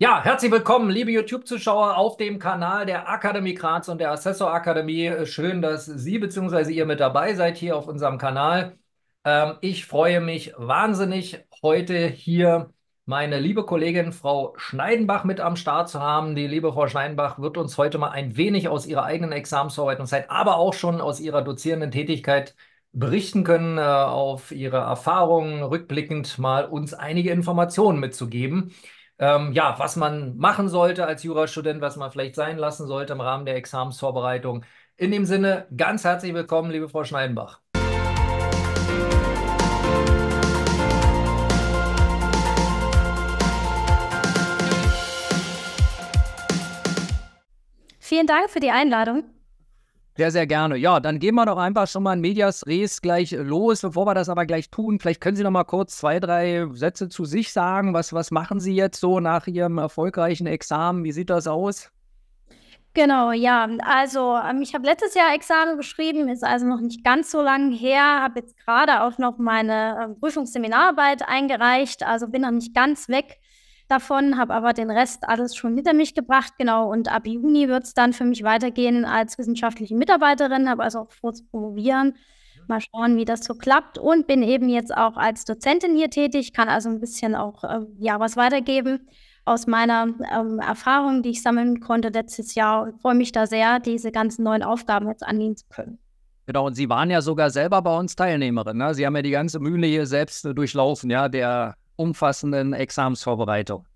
Ja, herzlich willkommen, liebe YouTube-Zuschauer auf dem Kanal der Akademie Graz und der Assessor Akademie. Schön, dass Sie bzw. ihr mit dabei seid hier auf unserem Kanal. Ähm, ich freue mich wahnsinnig, heute hier meine liebe Kollegin Frau Schneidenbach mit am Start zu haben. Die liebe Frau Schneidenbach wird uns heute mal ein wenig aus ihrer eigenen Examensverwaltungszeit, aber auch schon aus ihrer dozierenden Tätigkeit berichten können, äh, auf ihre Erfahrungen rückblickend mal uns einige Informationen mitzugeben ähm, ja, was man machen sollte als Jurastudent, was man vielleicht sein lassen sollte im Rahmen der Examensvorbereitung. In dem Sinne, ganz herzlich willkommen, liebe Frau Schneidenbach. Vielen Dank für die Einladung. Sehr, sehr gerne. Ja, dann gehen wir doch einfach schon mal in Medias Res gleich los. Bevor wir das aber gleich tun, vielleicht können Sie noch mal kurz zwei, drei Sätze zu sich sagen. Was, was machen Sie jetzt so nach Ihrem erfolgreichen Examen? Wie sieht das aus? Genau, ja. Also ähm, ich habe letztes Jahr Examen geschrieben, ist also noch nicht ganz so lange her. Habe jetzt gerade auch noch meine ähm, Prüfungsseminararbeit eingereicht, also bin noch nicht ganz weg davon, habe aber den Rest alles schon hinter mich gebracht, genau. Und ab Juni wird es dann für mich weitergehen als wissenschaftliche Mitarbeiterin, habe also auch vor zu promovieren. Mhm. Mal schauen, wie das so klappt. Und bin eben jetzt auch als Dozentin hier tätig, kann also ein bisschen auch äh, ja was weitergeben aus meiner ähm, Erfahrung, die ich sammeln konnte letztes Jahr. Ich freue mich da sehr, diese ganzen neuen Aufgaben jetzt angehen zu können. Genau, und Sie waren ja sogar selber bei uns Teilnehmerin. Ne? Sie haben ja die ganze Mühle hier selbst äh, durchlaufen, ja, der umfassenden Examensvorbereitung.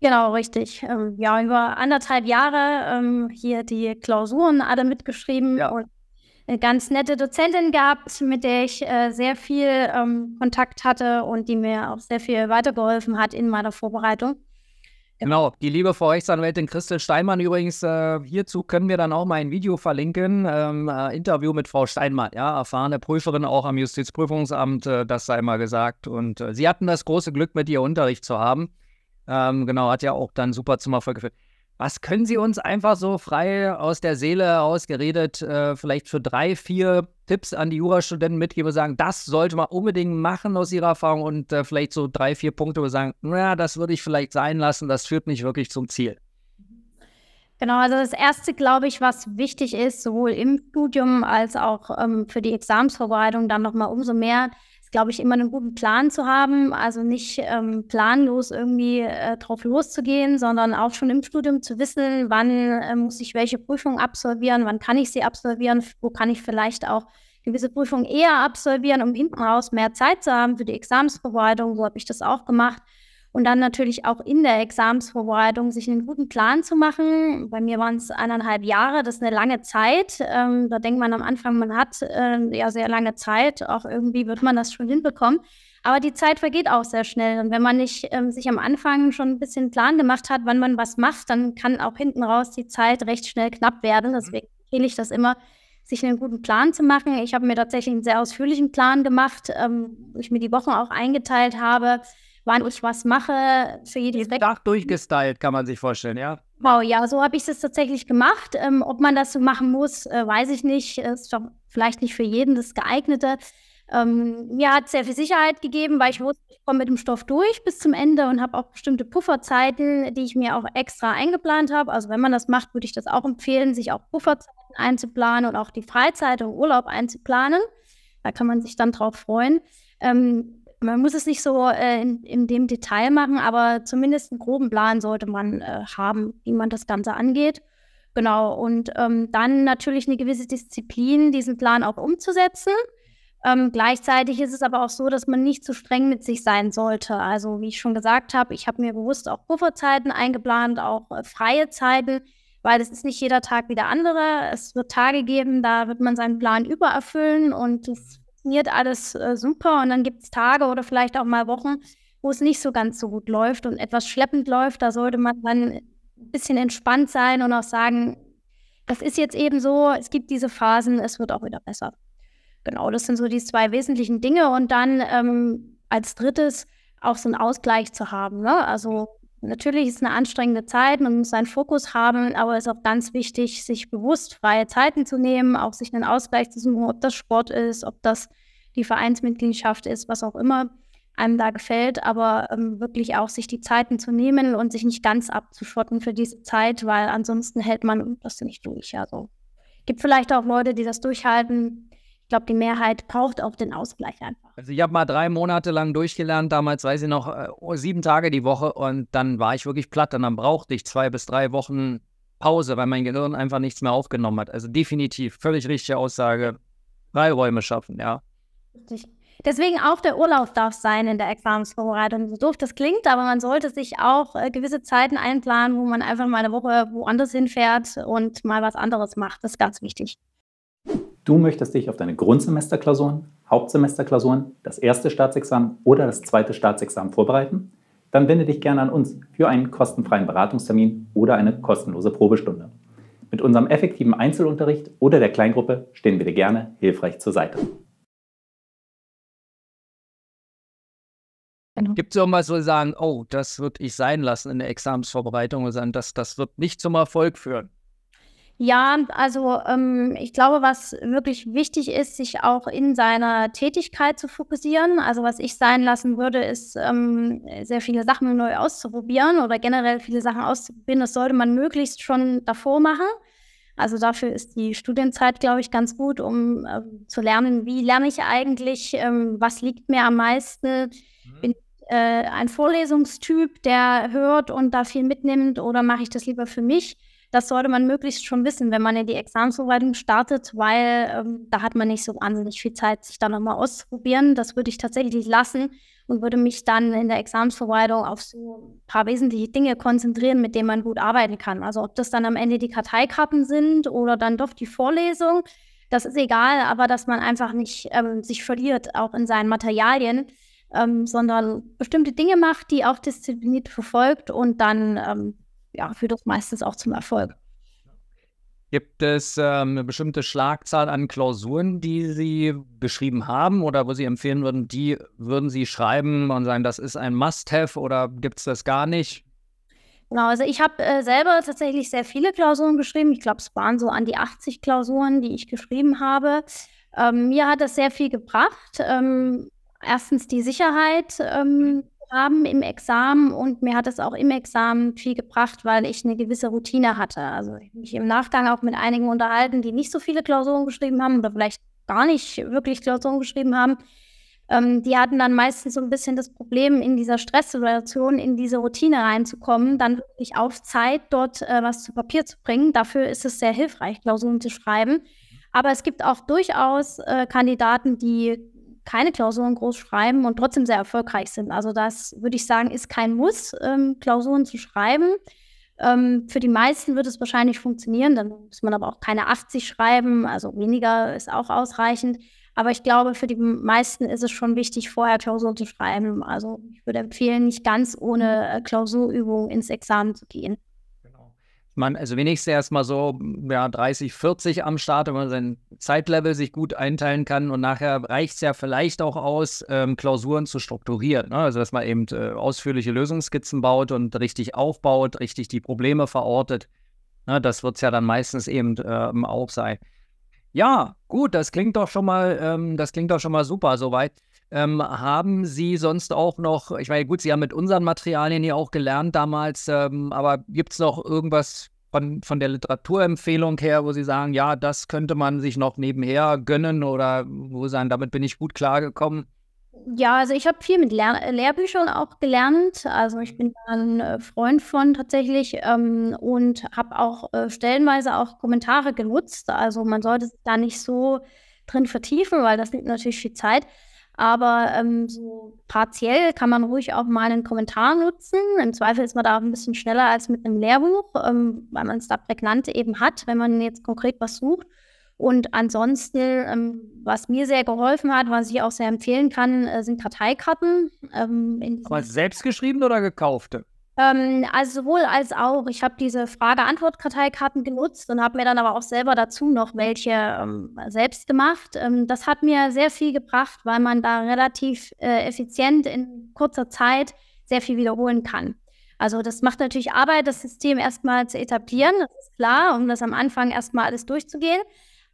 Genau, richtig. Ähm, ja, über anderthalb Jahre ähm, hier die Klausuren alle mitgeschrieben ja. und eine ganz nette Dozentin gehabt, mit der ich äh, sehr viel ähm, Kontakt hatte und die mir auch sehr viel weitergeholfen hat in meiner Vorbereitung. Genau, die liebe Frau Rechtsanwältin Christel Steinmann übrigens, äh, hierzu können wir dann auch mal ein Video verlinken, ähm, äh, Interview mit Frau Steinmann, ja, erfahrene Prüferin auch am Justizprüfungsamt, äh, das sei mal gesagt. Und äh, sie hatten das große Glück, mit ihr Unterricht zu haben. Ähm, genau, hat ja auch dann super zum Erfolg geführt. Was können Sie uns einfach so frei aus der Seele ausgeredet, äh, vielleicht für drei, vier Tipps an die Jurastudenten mitgeben und sagen, das sollte man unbedingt machen aus Ihrer Erfahrung und äh, vielleicht so drei, vier Punkte, wo sagen, naja, das würde ich vielleicht sein lassen, das führt nicht wirklich zum Ziel? Genau, also das Erste, glaube ich, was wichtig ist, sowohl im Studium als auch ähm, für die Examsvorbereitung dann nochmal umso mehr, glaube ich, immer einen guten Plan zu haben, also nicht ähm, planlos irgendwie äh, drauf loszugehen, sondern auch schon im Studium zu wissen, wann äh, muss ich welche Prüfung absolvieren, wann kann ich sie absolvieren, wo kann ich vielleicht auch gewisse Prüfungen eher absolvieren, um hinten raus mehr Zeit zu haben für die Examensvorbereitung, so habe ich das auch gemacht. Und dann natürlich auch in der Examsvorbereitung sich einen guten Plan zu machen. Bei mir waren es eineinhalb Jahre, das ist eine lange Zeit. Ähm, da denkt man am Anfang, man hat äh, ja sehr lange Zeit, auch irgendwie wird man das schon hinbekommen. Aber die Zeit vergeht auch sehr schnell. Und wenn man nicht ähm, sich am Anfang schon ein bisschen Plan gemacht hat, wann man was macht, dann kann auch hinten raus die Zeit recht schnell knapp werden. Mhm. Deswegen empfehle ich das immer, sich einen guten Plan zu machen. Ich habe mir tatsächlich einen sehr ausführlichen Plan gemacht, ähm, wo ich mir die Wochen auch eingeteilt habe, wann ich was mache. Für jedes Tag durchgestylt, kann man sich vorstellen, ja? Wow, genau, ja, so habe ich es tatsächlich gemacht. Ähm, ob man das so machen muss, äh, weiß ich nicht. Äh, ist doch vielleicht nicht für jeden das Geeignete. Ähm, mir hat sehr viel Sicherheit gegeben, weil ich wusste, ich komme mit dem Stoff durch bis zum Ende und habe auch bestimmte Pufferzeiten, die ich mir auch extra eingeplant habe. Also wenn man das macht, würde ich das auch empfehlen, sich auch Pufferzeiten einzuplanen und auch die Freizeit und Urlaub einzuplanen. Da kann man sich dann drauf freuen. Ähm, man muss es nicht so äh, in, in, dem Detail machen, aber zumindest einen groben Plan sollte man äh, haben, wie man das Ganze angeht. Genau, und ähm, dann natürlich eine gewisse Disziplin, diesen Plan auch umzusetzen. Ähm, gleichzeitig ist es aber auch so, dass man nicht zu streng mit sich sein sollte. Also wie ich schon gesagt habe, ich habe mir bewusst auch Pufferzeiten eingeplant, auch äh, freie Zeiten, weil es ist nicht jeder Tag wie der andere. Es wird Tage geben, da wird man seinen Plan übererfüllen und das funktioniert alles äh, super und dann gibt es Tage oder vielleicht auch mal Wochen, wo es nicht so ganz so gut läuft und etwas schleppend läuft. Da sollte man dann ein bisschen entspannt sein und auch sagen, das ist jetzt eben so, es gibt diese Phasen, es wird auch wieder besser. Genau, das sind so die zwei wesentlichen Dinge und dann ähm, als drittes auch so einen Ausgleich zu haben. Ne? Also natürlich ist es eine anstrengende Zeit, man muss seinen Fokus haben, aber es ist auch ganz wichtig, sich bewusst freie Zeiten zu nehmen, auch sich einen Ausgleich zu suchen, ob das Sport ist, ob das die Vereinsmitgliedschaft ist, was auch immer einem da gefällt, aber ähm, wirklich auch sich die Zeiten zu nehmen und sich nicht ganz abzuschotten für diese Zeit, weil ansonsten hält man das nicht durch. Also gibt vielleicht auch Leute, die das durchhalten, ich glaube, die Mehrheit braucht auch den Ausgleich einfach. Also ich habe mal drei Monate lang durchgelernt, damals weiß ich noch, äh, oh, sieben Tage die Woche und dann war ich wirklich platt und dann brauchte ich zwei bis drei Wochen Pause, weil mein Gehirn einfach nichts mehr aufgenommen hat. Also definitiv, völlig richtige Aussage. Freiräume schaffen, ja. Richtig. Deswegen auch der Urlaub darf sein in der Examensvorbereitung. So doof das klingt, aber man sollte sich auch äh, gewisse Zeiten einplanen, wo man einfach mal eine Woche woanders hinfährt und mal was anderes macht. Das ist ganz wichtig. Du möchtest dich auf deine Grundsemesterklausuren, Hauptsemesterklausuren, das erste Staatsexamen oder das zweite Staatsexamen vorbereiten? Dann wende dich gerne an uns für einen kostenfreien Beratungstermin oder eine kostenlose Probestunde. Mit unserem effektiven Einzelunterricht oder der Kleingruppe stehen wir dir gerne hilfreich zur Seite. Genau. Gibt es auch mal so sagen, oh, das würde ich sein lassen in der Examensvorbereitung und sagen, das, das wird nicht zum Erfolg führen? Ja, also ähm, ich glaube, was wirklich wichtig ist, sich auch in seiner Tätigkeit zu fokussieren. Also was ich sein lassen würde, ist ähm, sehr viele Sachen neu auszuprobieren oder generell viele Sachen auszuprobieren. Das sollte man möglichst schon davor machen. Also dafür ist die Studienzeit, glaube ich, ganz gut, um äh, zu lernen, wie lerne ich eigentlich, ähm, was liegt mir am meisten. Mhm. Bin ich äh, ein Vorlesungstyp, der hört und da viel mitnimmt oder mache ich das lieber für mich? das sollte man möglichst schon wissen, wenn man in die Examensverwaltung startet, weil ähm, da hat man nicht so wahnsinnig viel Zeit, sich da nochmal auszuprobieren. Das würde ich tatsächlich lassen und würde mich dann in der Examensverwaltung auf so ein paar wesentliche Dinge konzentrieren, mit denen man gut arbeiten kann. Also ob das dann am Ende die Karteikarten sind oder dann doch die Vorlesung, das ist egal, aber dass man einfach nicht ähm, sich verliert, auch in seinen Materialien. Ähm, sondern bestimmte Dinge macht, die auch diszipliniert verfolgt und dann ähm, ja, führt das meistens auch zum Erfolg. Gibt es ähm, eine bestimmte Schlagzahl an Klausuren, die Sie geschrieben haben oder wo Sie empfehlen würden, die würden Sie schreiben und sagen, das ist ein Must-Have oder gibt es das gar nicht? Genau, also ich habe äh, selber tatsächlich sehr viele Klausuren geschrieben. Ich glaube, es waren so an die 80 Klausuren, die ich geschrieben habe. Ähm, mir hat das sehr viel gebracht. Ähm, erstens die Sicherheit, ähm, haben im Examen und mir hat es auch im Examen viel gebracht, weil ich eine gewisse Routine hatte. Also ich mich im Nachgang auch mit einigen unterhalten, die nicht so viele Klausuren geschrieben haben oder vielleicht gar nicht wirklich Klausuren geschrieben haben. Ähm, die hatten dann meistens so ein bisschen das Problem, in dieser Stresssituation, in diese Routine reinzukommen, dann wirklich auf Zeit dort äh, was zu Papier zu bringen. Dafür ist es sehr hilfreich, Klausuren zu schreiben. Aber es gibt auch durchaus äh, Kandidaten, die keine Klausuren groß schreiben und trotzdem sehr erfolgreich sind. Also das würde ich sagen, ist kein Muss, ähm, Klausuren zu schreiben. Ähm, für die meisten wird es wahrscheinlich funktionieren, dann muss man aber auch keine 80 schreiben, also weniger ist auch ausreichend. Aber ich glaube, für die meisten ist es schon wichtig, vorher Klausuren zu schreiben. Also ich würde empfehlen, nicht ganz ohne äh, Klausurübung ins Examen zu gehen man, also wenigstens erstmal so mm, ja, 30, 40 am Start, wenn man sein Zeitlevel sich gut einteilen kann. Und nachher reicht es ja vielleicht auch aus, ähm, Klausuren zu strukturieren. Ne? Also, dass man eben äh, ausführliche Lösungsskizzen baut und richtig aufbaut, richtig die Probleme verortet. Ne? Das wird es ja dann meistens eben ähm, auch sein. Ja, gut, das klingt doch schon mal, ähm, das klingt doch schon mal super soweit. Ähm, haben Sie sonst auch noch, ich meine, gut, Sie haben mit unseren Materialien hier auch gelernt damals, ähm, aber gibt es noch irgendwas von, von der Literaturempfehlung her, wo Sie sagen, ja, das könnte man sich noch nebenher gönnen oder wo Sie sagen, damit bin ich gut klargekommen? Ja, also ich habe viel mit Lehr Lehrbüchern auch gelernt. Also ich mhm. bin da ein äh, Freund von tatsächlich ähm, und habe auch äh, stellenweise auch Kommentare genutzt. Also man sollte da nicht so drin vertiefen, weil das nimmt natürlich viel Zeit. Aber ähm, so partiell kann man ruhig auch mal einen Kommentar nutzen. Im Zweifel ist man da auch ein bisschen schneller als mit einem Lehrbuch, ähm, weil man es da prägnant eben hat, wenn man jetzt konkret was sucht. Und ansonsten, ähm, was mir sehr geholfen hat, was ich auch sehr empfehlen kann, äh, sind Karteikarten. Ähm, Aber selbstgeschriebene oder gekaufte? Ähm, also sowohl als auch. Ich habe diese Frage-Antwort-Karteikarten genutzt und habe mir dann aber auch selber dazu noch welche ähm, selbst gemacht. Ähm, das hat mir sehr viel gebracht, weil man da relativ äh, effizient in kurzer Zeit sehr viel wiederholen kann. Also das macht natürlich Arbeit, das System erstmal zu etablieren, das ist klar, um das am Anfang erstmal alles durchzugehen.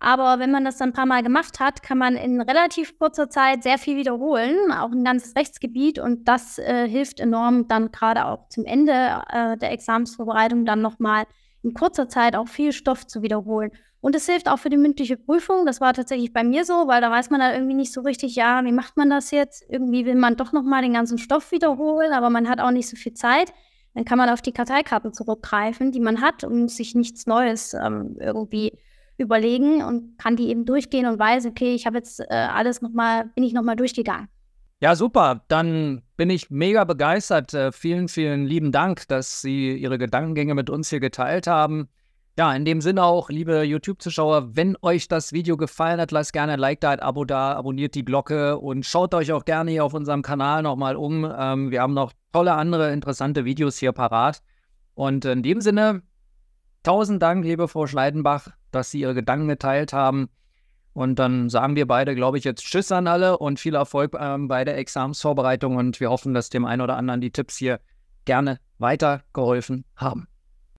Aber wenn man das dann ein paar Mal gemacht hat, kann man in relativ kurzer Zeit sehr viel wiederholen, auch ein ganzes Rechtsgebiet. Und das äh, hilft enorm, dann gerade auch zum Ende äh, der Examensvorbereitung dann nochmal in kurzer Zeit auch viel Stoff zu wiederholen. Und es hilft auch für die mündliche Prüfung. Das war tatsächlich bei mir so, weil da weiß man dann irgendwie nicht so richtig, ja, wie macht man das jetzt? Irgendwie will man doch nochmal den ganzen Stoff wiederholen, aber man hat auch nicht so viel Zeit. Dann kann man auf die Karteikarten zurückgreifen, die man hat und muss sich nichts Neues ähm, irgendwie überlegen und kann die eben durchgehen und weiß, okay, ich habe jetzt äh, alles nochmal, bin ich nochmal durchgegangen. Ja, super. Dann bin ich mega begeistert. Äh, vielen, vielen lieben Dank, dass Sie Ihre Gedankengänge mit uns hier geteilt haben. Ja, in dem Sinne auch, liebe YouTube-Zuschauer, wenn euch das Video gefallen hat, lasst gerne ein Like da, ein Abo da, abonniert die Glocke und schaut euch auch gerne hier auf unserem Kanal nochmal um. Ähm, wir haben noch tolle andere interessante Videos hier parat. Und in dem Sinne, Tausend Dank, liebe Frau Schneidenbach, dass Sie Ihre Gedanken geteilt haben. Und dann sagen wir beide, glaube ich, jetzt Tschüss an alle und viel Erfolg ähm, bei der Examsvorbereitung. Und wir hoffen, dass dem einen oder anderen die Tipps hier gerne weitergeholfen haben.